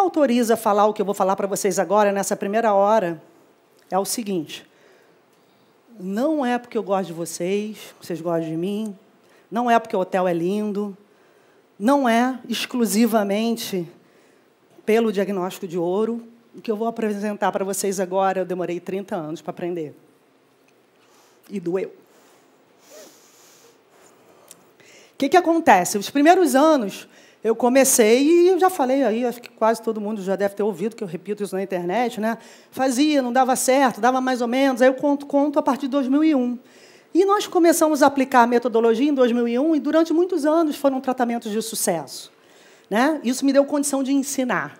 autoriza a falar o que eu vou falar para vocês agora, nessa primeira hora, é o seguinte. Não é porque eu gosto de vocês, vocês gostam de mim, não é porque o hotel é lindo, não é exclusivamente pelo diagnóstico de ouro. O que eu vou apresentar para vocês agora, eu demorei 30 anos para aprender. E doeu. O que, que acontece? Os primeiros anos, eu comecei e já falei aí, acho que quase todo mundo já deve ter ouvido, que eu repito isso na internet, né? Fazia, não dava certo, dava mais ou menos, aí eu conto, conto a partir de 2001. E nós começamos a aplicar a metodologia em 2001 e durante muitos anos foram tratamentos de sucesso. Né? Isso me deu condição de ensinar.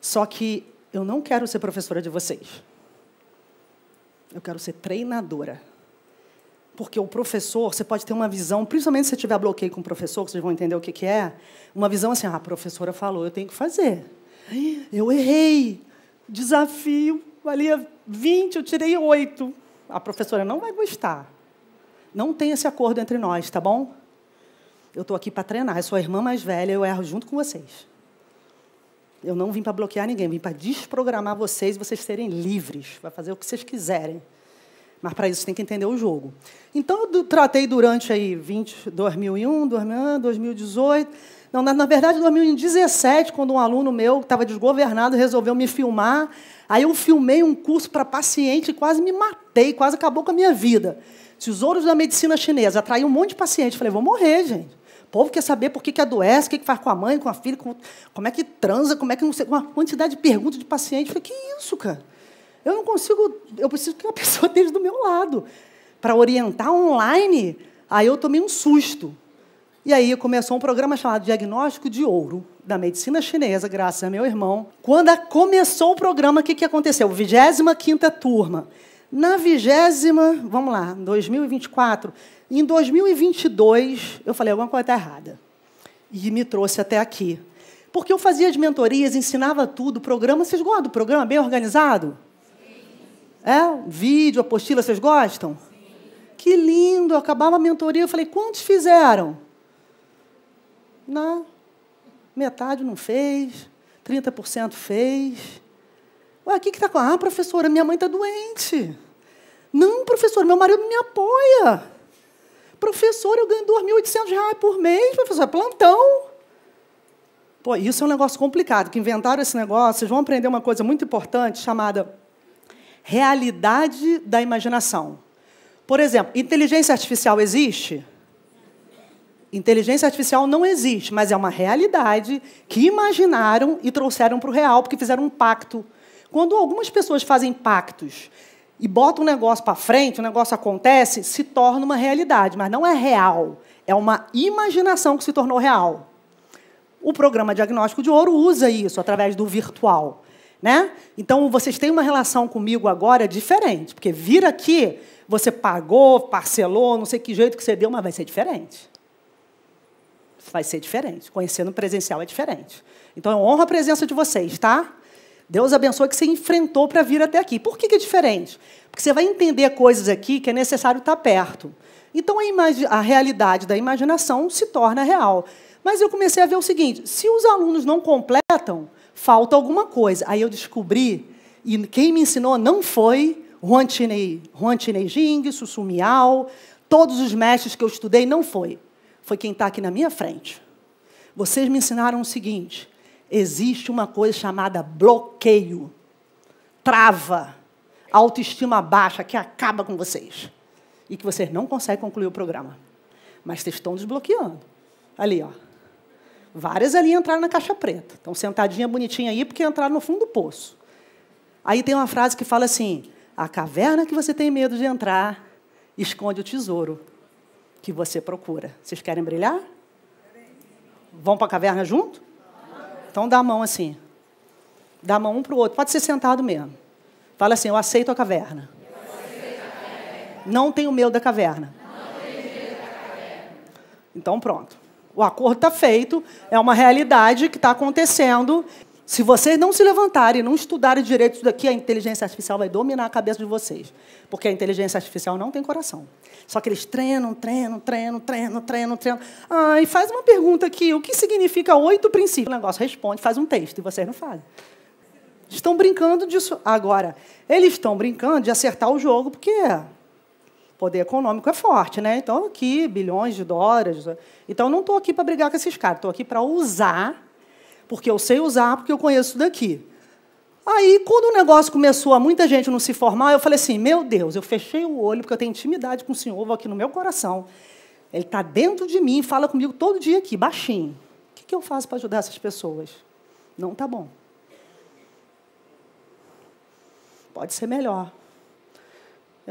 Só que eu não quero ser professora de vocês. Eu quero ser treinadora. Porque o professor, você pode ter uma visão, principalmente se você tiver bloqueio com o professor, vocês vão entender o que, que é, uma visão assim, ah, a professora falou, eu tenho que fazer. Eu errei. Desafio valia 20, é eu tirei 8. A professora não vai gostar. Não tem esse acordo entre nós, tá bom? Eu estou aqui para treinar, eu sou a irmã mais velha, eu erro junto com vocês. Eu não vim para bloquear ninguém, vim para desprogramar vocês, vocês serem livres, vai fazer o que vocês quiserem. Mas para isso tem que entender o jogo. Então eu tratei durante aí 20, 2001, 2018. Não, na, verdade, em 2017, quando um aluno meu que estava desgovernado resolveu me filmar, aí eu filmei um curso para paciente e quase me matei, quase acabou com a minha vida. Tesouros da medicina chinesa, atraiu um monte de paciente. Falei, vou morrer, gente. O povo quer saber por que, que adoece, o que, que faz com a mãe, com a filha, com, como é que transa, como é que não sei. Uma quantidade de perguntas de paciente. Falei, que isso, cara? Eu não consigo, eu preciso que uma pessoa esteja do meu lado para orientar online. Aí eu tomei um susto. E aí começou um programa chamado Diagnóstico de Ouro, da medicina chinesa, graças a meu irmão. Quando começou o programa, o que, que aconteceu? 25 turma. Na vigésima, vamos lá, 2024, em 2022, eu falei, alguma coisa está errada. E me trouxe até aqui. Porque eu fazia as mentorias, ensinava tudo, o programa, vocês gostam do programa, bem organizado? É? Vídeo, apostila, vocês gostam? Sim. Que lindo! Eu acabava a mentoria, eu falei, quantos fizeram? Não. Né? Metade não fez, 30% fez. Ué, o que está com. Ah, professora, minha mãe está doente. Não, professora, meu marido me apoia. Professora, eu ganho R$ 2.800 por mês, professor, plantão. Pô, isso é um negócio complicado, que inventaram esse negócio, vocês vão aprender uma coisa muito importante chamada realidade da imaginação. Por exemplo, inteligência artificial existe? Inteligência artificial não existe, mas é uma realidade que imaginaram e trouxeram para o real, porque fizeram um pacto. Quando algumas pessoas fazem pactos e botam um negócio para frente, o negócio acontece, se torna uma realidade, mas não é real. É uma imaginação que se tornou real. O programa diagnóstico de ouro usa isso através do virtual. Né? Então vocês têm uma relação comigo agora diferente, porque vir aqui, você pagou, parcelou, não sei que jeito que você deu, mas vai ser diferente. Vai ser diferente. Conhecer no presencial é diferente. Então eu honro a presença de vocês, tá? Deus abençoe que você enfrentou para vir até aqui. Por que, que, é diferente? Porque você vai entender coisas aqui que é necessário estar tá perto. Então a, a realidade da imaginação se torna real. Mas eu comecei a ver o seguinte: se os alunos não completam, falta alguma coisa. Aí eu descobri, e quem me ensinou não foi Juan Chinei, Juan Jing, Sussumial, todos os mestres que eu estudei, não foi. Foi quem está aqui na minha frente. Vocês me ensinaram o seguinte: existe uma coisa chamada bloqueio, trava, autoestima baixa que acaba com vocês e que vocês não conseguem concluir o programa. Mas vocês estão desbloqueando. Ali, ó. Várias ali entraram na caixa preta. Estão sentadinha bonitinha aí porque entraram no fundo do poço. Aí tem uma frase que fala assim: a caverna que você tem medo de entrar esconde o tesouro que você procura. Vocês querem brilhar? Vão para a caverna junto? Então dá a mão assim. Dá a mão um para o outro. Pode ser sentado mesmo. Fala assim: Eu aceito a caverna. Aceito a caverna. Não tenho medo da caverna. Não tenho medo da caverna. Então pronto. O acordo está feito, é uma realidade que está acontecendo. Se vocês não se levantarem, não estudarem direito isso daqui, a inteligência artificial vai dominar a cabeça de vocês. Porque a inteligência artificial não tem coração. Só que eles treinam, treinam, treinam, treinam, treinam, treinam. Ah, e faz uma pergunta aqui, o que significa oito princípios? O negócio responde, faz um texto, e vocês não fazem. Estão brincando disso. Agora, eles estão brincando de acertar o jogo, porque é poder econômico é forte, né? Então, aqui, bilhões de dólares. Então, não estou aqui para brigar com esses caras, estou aqui para usar, porque eu sei usar, porque eu conheço daqui. Aí, quando o negócio começou a muita gente não se formar, eu falei assim: meu Deus, eu fechei o olho, porque eu tenho intimidade com o senhor, vou aqui no meu coração. Ele está dentro de mim, fala comigo todo dia aqui, baixinho. O que, que eu faço para ajudar essas pessoas? Não tá bom. Pode ser melhor.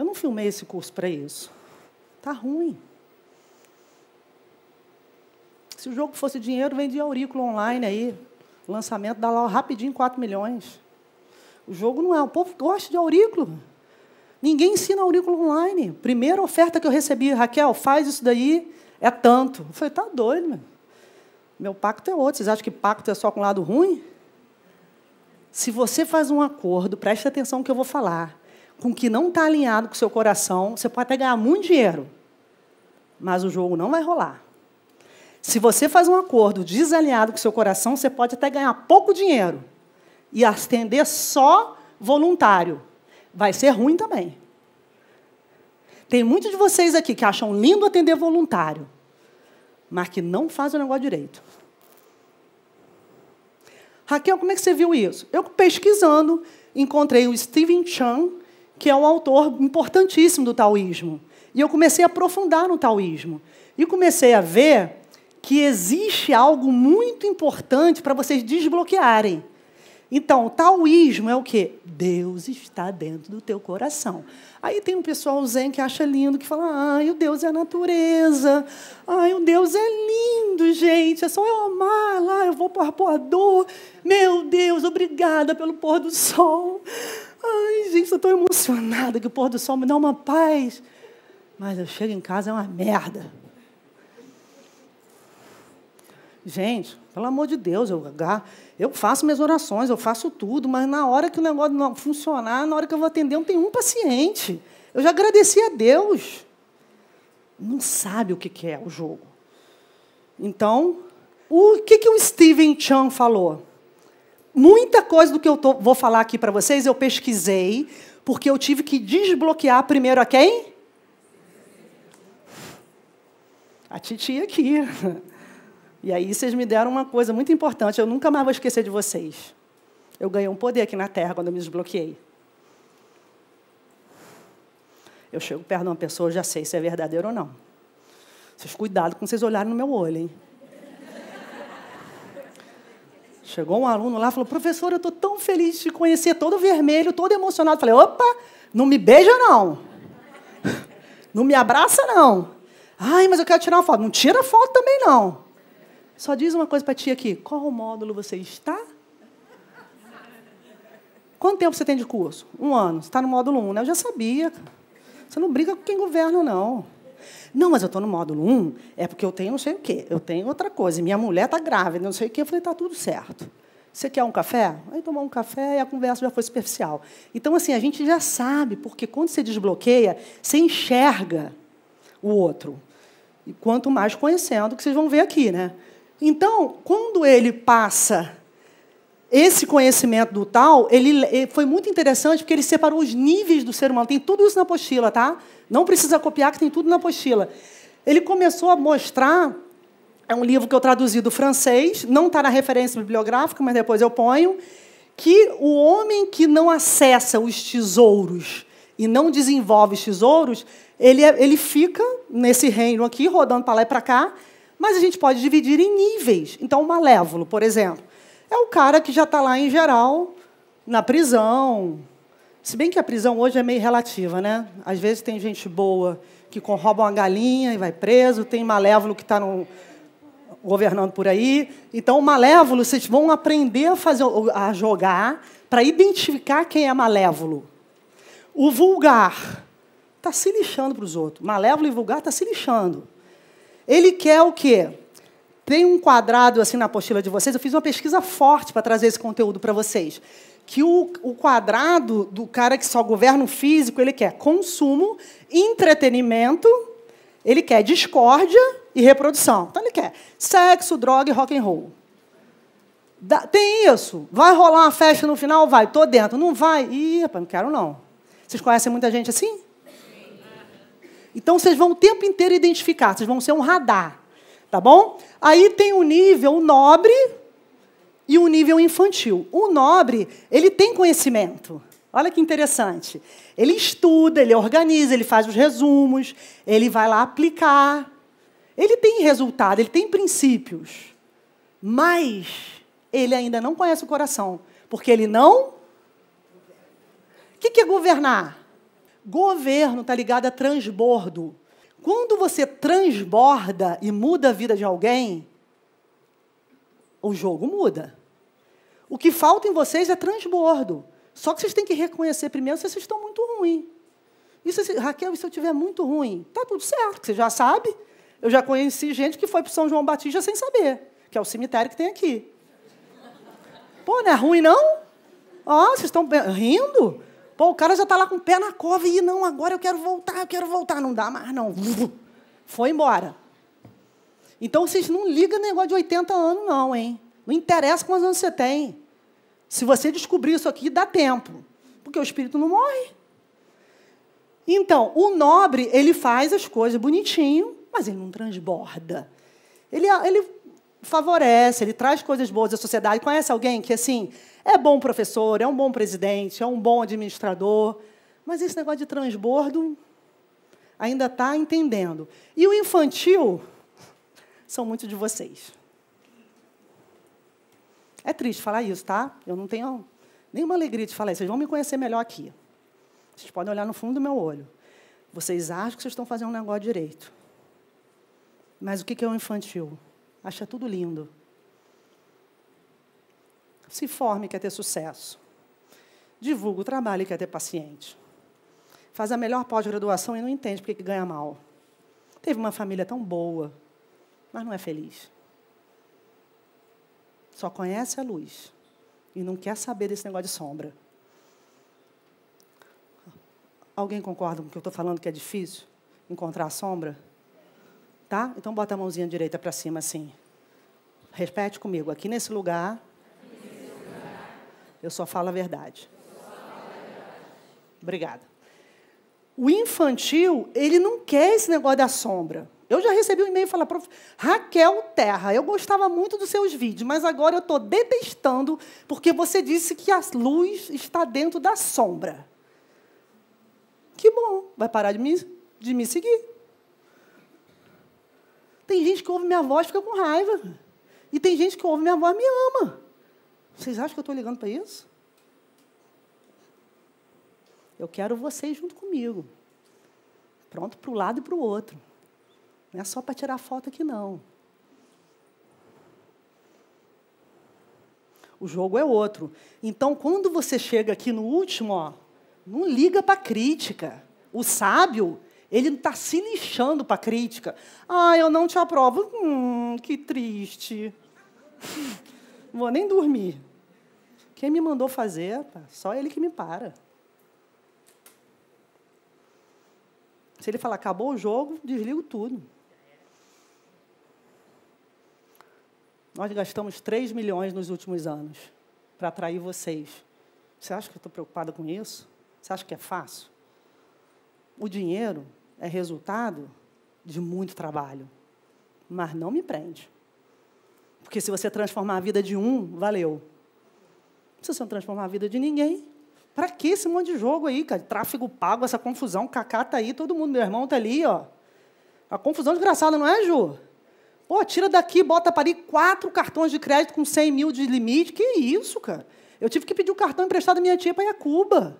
Eu não filmei esse curso para isso. Tá ruim. Se o jogo fosse dinheiro, vendia aurículo online aí. O lançamento dá lá rapidinho 4 milhões. O jogo não é. O povo gosta de aurículo. Ninguém ensina aurículo online. Primeira oferta que eu recebi, Raquel, faz isso daí, é tanto. Eu falei, tá doido, meu. Meu pacto é outro. Vocês acham que pacto é só com lado ruim? Se você faz um acordo, preste atenção no que eu vou falar com o que não está alinhado com o seu coração, você pode até ganhar muito dinheiro, mas o jogo não vai rolar. Se você faz um acordo desalinhado com o seu coração, você pode até ganhar pouco dinheiro e atender só voluntário. Vai ser ruim também. Tem muitos de vocês aqui que acham lindo atender voluntário, mas que não fazem o negócio direito. Raquel, como é que você viu isso? Eu pesquisando, encontrei o Steven Chan, que é um autor importantíssimo do taoísmo. E eu comecei a aprofundar no taoísmo. E comecei a ver que existe algo muito importante para vocês desbloquearem. Então, o taoísmo é o quê? Deus está dentro do teu coração. Aí tem um pessoal zen que acha lindo, que fala, ai, o Deus é a natureza, ai, o Deus é lindo, gente, é só eu amar lá, eu vou para o arpoador, meu Deus, obrigada pelo pôr do sol. Ai, gente, estou tão emocionada que o pôr do sol me dá uma paz. Mas eu chego em casa, é uma merda. Gente, pelo amor de Deus, eu, eu faço minhas orações, eu faço tudo, mas na hora que o negócio não funcionar, na hora que eu vou atender, não tem um paciente. Eu já agradeci a Deus. Não sabe o que é o jogo. Então, o que, que o Steven Chan falou? Muita coisa do que eu tô, vou falar aqui para vocês eu pesquisei, porque eu tive que desbloquear primeiro a quem? A titia aqui. E aí vocês me deram uma coisa muito importante, eu nunca mais vou esquecer de vocês. Eu ganhei um poder aqui na Terra quando eu me desbloqueei. Eu chego perto de uma pessoa, eu já sei se é verdadeiro ou não. Vocês cuidado com vocês olharem no meu olho, hein? Chegou um aluno lá e falou: professor, eu estou tão feliz de te conhecer, todo vermelho, todo emocionado. Falei: opa, não me beija, não. Não me abraça, não. Ai, mas eu quero tirar uma foto. Não tira foto também, não. Só diz uma coisa para ti aqui: qual módulo você está? Quanto tempo você tem de curso? Um ano. Você está no módulo 1, um, né? Eu já sabia. Você não briga com quem governa, não. Não, mas eu estou no módulo 1, é porque eu tenho não sei o quê, eu tenho outra coisa, minha mulher está grávida, não sei o quê. Eu falei, está tudo certo. Você quer um café? Aí tomar um café e a conversa já foi superficial. Então, assim, a gente já sabe, porque quando você desbloqueia, você enxerga o outro. E quanto mais conhecendo, que vocês vão ver aqui, né? Então, quando ele passa esse conhecimento do tal, ele, ele, eh, foi muito interessante porque ele separou os níveis do ser humano. Tem tudo isso na apostila, tá? Não precisa copiar que tem tudo na apostila. Ele começou a mostrar é um livro que eu traduzi do francês, não está na referência bibliográfica, mas depois eu ponho, que o homem que não acessa os tesouros e não desenvolve os tesouros, ele, é, ele fica nesse reino aqui, rodando para lá e para cá, mas a gente pode dividir em níveis. Então, o malévolo, por exemplo é o cara que já está lá em geral, na prisão. Se bem que a prisão hoje é meio relativa, né? Às vezes tem gente boa que rouba uma galinha e vai preso, tem malévolo que está no, governando por aí. Então, o malévolo, vocês vão aprender a, fazer, a jogar para identificar quem é malévolo. O vulgar está se lixando para os outros. Malévolo e vulgar está se lixando. Ele quer o quê? Tem um quadrado assim na apostila de vocês, eu fiz uma pesquisa forte para trazer esse conteúdo para vocês. Que o, o quadrado do cara que só governa o físico, ele quer consumo, entretenimento, ele quer discórdia e reprodução. Então ele quer sexo, droga e rock and roll. Da, tem isso. Vai rolar uma festa no final? Vai, tô dentro. Não vai? Ih, rapaz, não quero não. Vocês conhecem muita gente assim? Então vocês vão o tempo inteiro identificar, vocês vão ser um radar tá bom? Aí tem o nível nobre e o nível infantil. O nobre, ele tem conhecimento. Olha que interessante. Ele estuda, ele organiza, ele faz os resumos, ele vai lá aplicar. Ele tem resultado, ele tem princípios. Mas ele ainda não conhece o coração, porque ele não o que, que é governar? Governo está ligado a transbordo. Quando você transborda e muda a vida de alguém, o jogo muda. O que falta em vocês é transbordo. Só que vocês têm que reconhecer primeiro se vocês estão muito ruim. Isso, Raquel, e se eu tiver muito ruim? Tá tudo certo, você já sabe. Eu já conheci gente que foi para São João Batista sem saber, que é o cemitério que tem aqui. Pô, não é ruim não? Ó, oh, vocês estão rindo? Pô, o cara já está lá com o pé na cova e não, agora eu quero voltar, eu quero voltar. Não dá mais, não. Foi embora. Então vocês não ligam negócio de 80 anos, não, hein? Não interessa quantos anos você tem. Se você descobrir isso aqui, dá tempo. Porque o espírito não morre. Então, o nobre, ele faz as coisas bonitinho, mas ele não transborda. Ele, é, ele favorece, ele traz coisas boas à sociedade. Conhece alguém que, assim, é bom professor, é um bom presidente, é um bom administrador, mas esse negócio de transbordo ainda está entendendo. E o infantil são muitos de vocês. É triste falar isso, tá? Eu não tenho nenhuma alegria de falar isso. Vocês vão me conhecer melhor aqui. Vocês podem olhar no fundo do meu olho. Vocês acham que vocês estão fazendo um negócio direito. Mas o que é o infantil? Acha tudo lindo. Se forme e quer ter sucesso. Divulga o trabalho e quer ter paciente. Faz a melhor pós-graduação e não entende porque que ganha mal. Teve uma família tão boa, mas não é feliz. Só conhece a luz e não quer saber desse negócio de sombra. Alguém concorda com o que eu estou falando que é difícil encontrar a sombra? Tá? Então bota a mãozinha direita para cima assim. Repete comigo. Aqui nesse lugar eu só falo a verdade. Obrigada. O infantil, ele não quer esse negócio da sombra. Eu já recebi um e-mail falar, Raquel Terra, eu gostava muito dos seus vídeos, mas agora eu estou detestando porque você disse que a luz está dentro da sombra. Que bom, vai parar de me, de me seguir. Tem gente que ouve minha voz e fica com raiva. E tem gente que ouve minha voz e me ama. Vocês acham que eu estou ligando para isso? Eu quero vocês junto comigo. Pronto para o lado e para o outro. Não é só para tirar foto aqui, não. O jogo é outro. Então, quando você chega aqui no último, ó, não liga para crítica. O sábio, ele não está se lixando para crítica. Ah, eu não te aprovo. Hum, que triste. Vou nem dormir. Quem me mandou fazer? Só ele que me para. Se ele falar, acabou o jogo, desligo tudo. Nós gastamos 3 milhões nos últimos anos para atrair vocês. Você acha que eu estou preocupada com isso? Você acha que é fácil? O dinheiro é resultado de muito trabalho, mas não me prende. Porque se você transformar a vida de um, valeu. Se você transformar a vida de ninguém, para que esse monte de jogo aí, cara? Tráfego pago, essa confusão, Cacá tá aí, todo mundo, meu irmão tá ali, ó. A confusão desgraçada, não é, Ju? Pô, tira daqui, bota para ali quatro cartões de crédito com 100 mil de limite. Que isso, cara? Eu tive que pedir o um cartão emprestado da minha tia para ir a Cuba.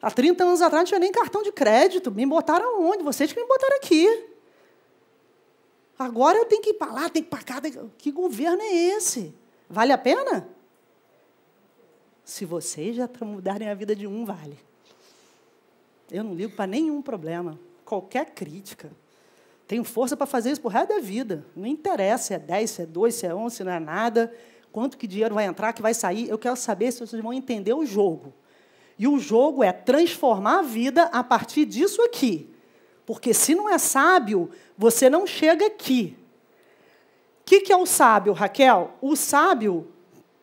Há 30 anos atrás não tinha nem cartão de crédito. Me botaram onde? Vocês que me botaram aqui. Agora eu tenho que ir para lá, tenho que ir para cá. Que... que governo é esse? Vale a pena? Se vocês já para mudarem a vida de um, vale. Eu não ligo para nenhum problema, qualquer crítica. Tenho força para fazer isso por resto da vida. Não interessa se é 10, se é 2, se é 11, se não é nada. Quanto que dinheiro vai entrar, que vai sair. Eu quero saber se vocês vão entender o jogo. E o jogo é transformar a vida a partir disso aqui. Porque se não é sábio, você não chega aqui. O que, que é o sábio, Raquel? O sábio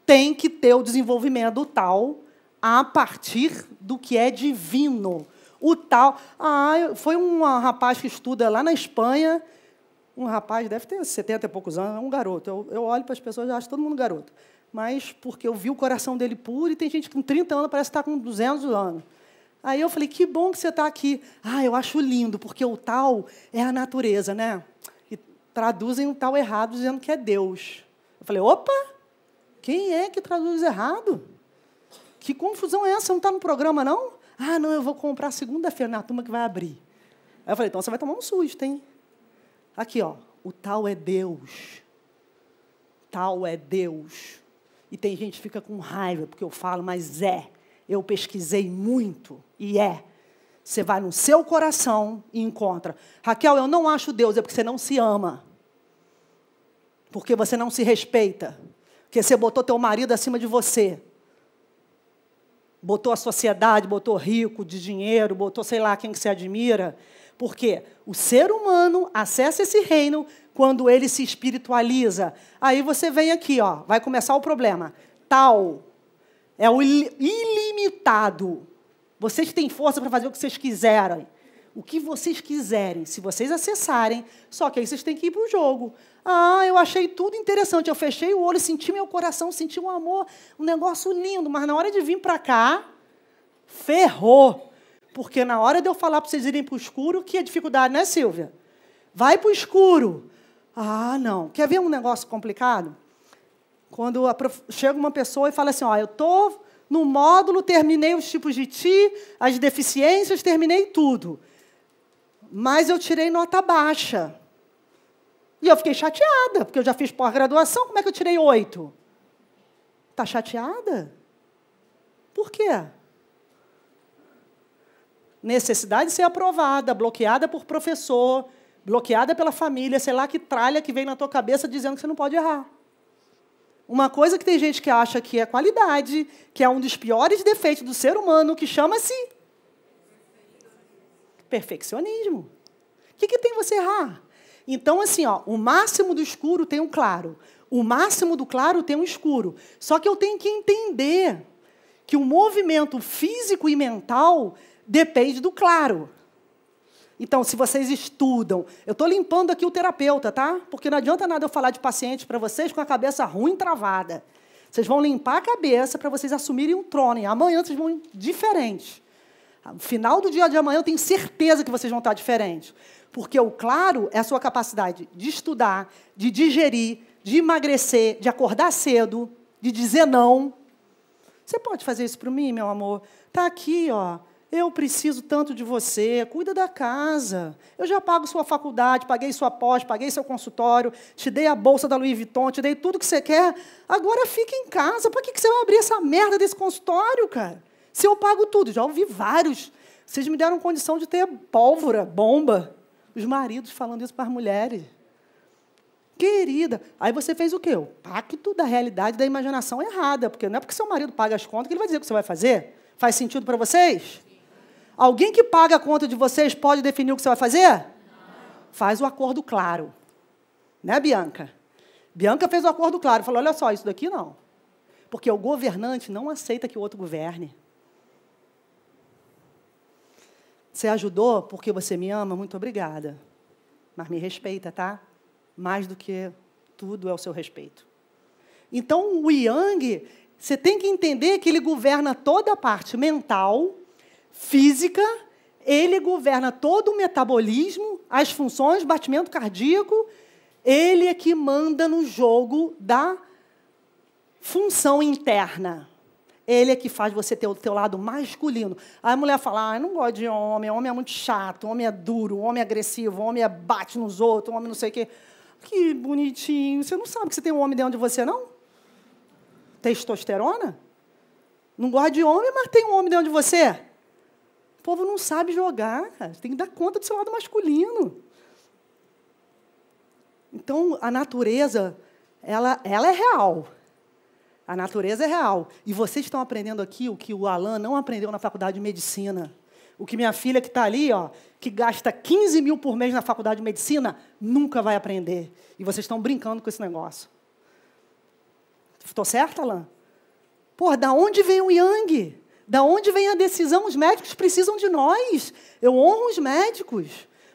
tem que ter o desenvolvimento tal a partir do que é divino. O tal. Ah, foi um rapaz que estuda lá na Espanha, um rapaz, deve ter 70 e poucos anos, é um garoto. Eu, eu olho para as pessoas e acho todo mundo garoto. Mas porque eu vi o coração dele puro e tem gente com 30 anos parece estar tá com 200 anos. Aí eu falei, que bom que você está aqui. Ah, eu acho lindo, porque o tal é a natureza, né? E traduzem o tal errado dizendo que é Deus. Eu falei, opa, quem é que traduz errado? Que confusão é essa? não está no programa, não? Ah, não, eu vou comprar segunda-feira na turma que vai abrir. Aí eu falei, então você vai tomar um susto, hein? Aqui, ó, o tal é Deus. Tal é Deus. E tem gente que fica com raiva porque eu falo, mas é. Eu pesquisei muito e é. Você vai no seu coração e encontra. Raquel, eu não acho Deus, é porque você não se ama. Porque você não se respeita. Porque você botou teu marido acima de você. Botou a sociedade, botou rico, de dinheiro, botou sei lá quem que se admira. Porque o ser humano acessa esse reino quando ele se espiritualiza. Aí você vem aqui, ó, vai começar o problema. Tal é o ilimitado. Vocês têm força para fazer o que vocês quiserem o que vocês quiserem, se vocês acessarem, só que aí vocês têm que ir para o jogo. Ah, eu achei tudo interessante, eu fechei o olho, senti meu coração, senti um amor, um negócio lindo, mas na hora de vir para cá, ferrou. Porque na hora de eu falar para vocês irem para o escuro, que é dificuldade, né, Silvia? Vai para o escuro. Ah, não. Quer ver um negócio complicado? Quando prof... chega uma pessoa e fala assim, ó, oh, eu estou no módulo, terminei os tipos de ti, as deficiências, terminei tudo mas eu tirei nota baixa. E eu fiquei chateada, porque eu já fiz pós-graduação, como é que eu tirei oito? Está chateada? Por quê? Necessidade de ser aprovada, bloqueada por professor, bloqueada pela família, sei lá que tralha que vem na tua cabeça dizendo que você não pode errar. Uma coisa que tem gente que acha que é qualidade, que é um dos piores defeitos do ser humano, que chama-se Perfeccionismo. O que, que tem você errar? Então, assim, ó, o máximo do escuro tem um claro. O máximo do claro tem um escuro. Só que eu tenho que entender que o movimento físico e mental depende do claro. Então, se vocês estudam, eu estou limpando aqui o terapeuta, tá? Porque não adianta nada eu falar de paciente para vocês com a cabeça ruim travada. Vocês vão limpar a cabeça para vocês assumirem um trono. E amanhã vocês vão diferente. No final do dia de amanhã, eu tenho certeza que vocês vão estar diferentes. Porque o claro é a sua capacidade de estudar, de digerir, de emagrecer, de acordar cedo, de dizer não. Você pode fazer isso para mim, meu amor? Tá aqui, ó. Eu preciso tanto de você, cuida da casa. Eu já pago sua faculdade, paguei sua pós, paguei seu consultório, te dei a bolsa da Louis Vuitton, te dei tudo que você quer. Agora fica em casa. Para que você vai abrir essa merda desse consultório, cara? Se eu pago tudo, já ouvi vários. Vocês me deram condição de ter pólvora, bomba. Os maridos falando isso para as mulheres. Querida, aí você fez o quê? O pacto da realidade da imaginação errada, porque não é porque seu marido paga as contas que ele vai dizer o que você vai fazer. Faz sentido para vocês? Alguém que paga a conta de vocês pode definir o que você vai fazer? Não. Faz o acordo claro. Né, Bianca? Bianca fez o acordo claro, falou: olha só, isso daqui não. Porque o governante não aceita que o outro governe. Você ajudou porque você me ama? Muito obrigada. Mas me respeita, tá? Mais do que tudo é o seu respeito. Então, o Yang, você tem que entender que ele governa toda a parte mental, física, ele governa todo o metabolismo, as funções, batimento cardíaco. Ele é que manda no jogo da função interna. Ele é que faz você ter o teu lado masculino. Aí a mulher fala: ah, eu não gosto de homem, homem é muito chato, homem é duro, homem é agressivo, homem é bate nos outros, homem não sei o quê. Que bonitinho. Você não sabe que você tem um homem dentro de você, não? Testosterona? Não gosta de homem, mas tem um homem dentro de você. O povo não sabe jogar. Tem que dar conta do seu lado masculino. Então, a natureza, ela, ela é real. A natureza é real. E vocês estão aprendendo aqui o que o Alan não aprendeu na faculdade de medicina. O que minha filha que está ali, ó, que gasta 15 mil por mês na faculdade de medicina, nunca vai aprender. E vocês estão brincando com esse negócio. Estou certo, Alan? Pô, da onde vem o Yang? Da onde vem a decisão? Os médicos precisam de nós. Eu honro os médicos,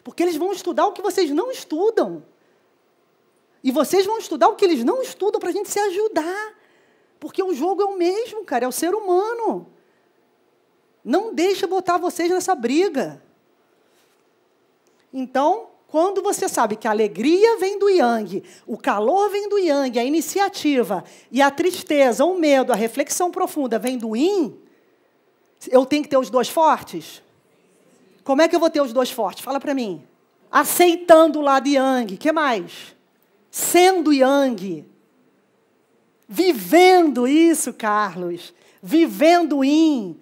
porque eles vão estudar o que vocês não estudam. E vocês vão estudar o que eles não estudam para a gente se ajudar. Porque o jogo é o mesmo, cara, é o ser humano. Não deixa botar vocês nessa briga. Então, quando você sabe que a alegria vem do yang, o calor vem do yang, a iniciativa e a tristeza, o medo, a reflexão profunda vem do yin, eu tenho que ter os dois fortes? Como é que eu vou ter os dois fortes? Fala para mim. Aceitando o lado yang, que mais? Sendo yang, Vivendo isso, Carlos, vivendo em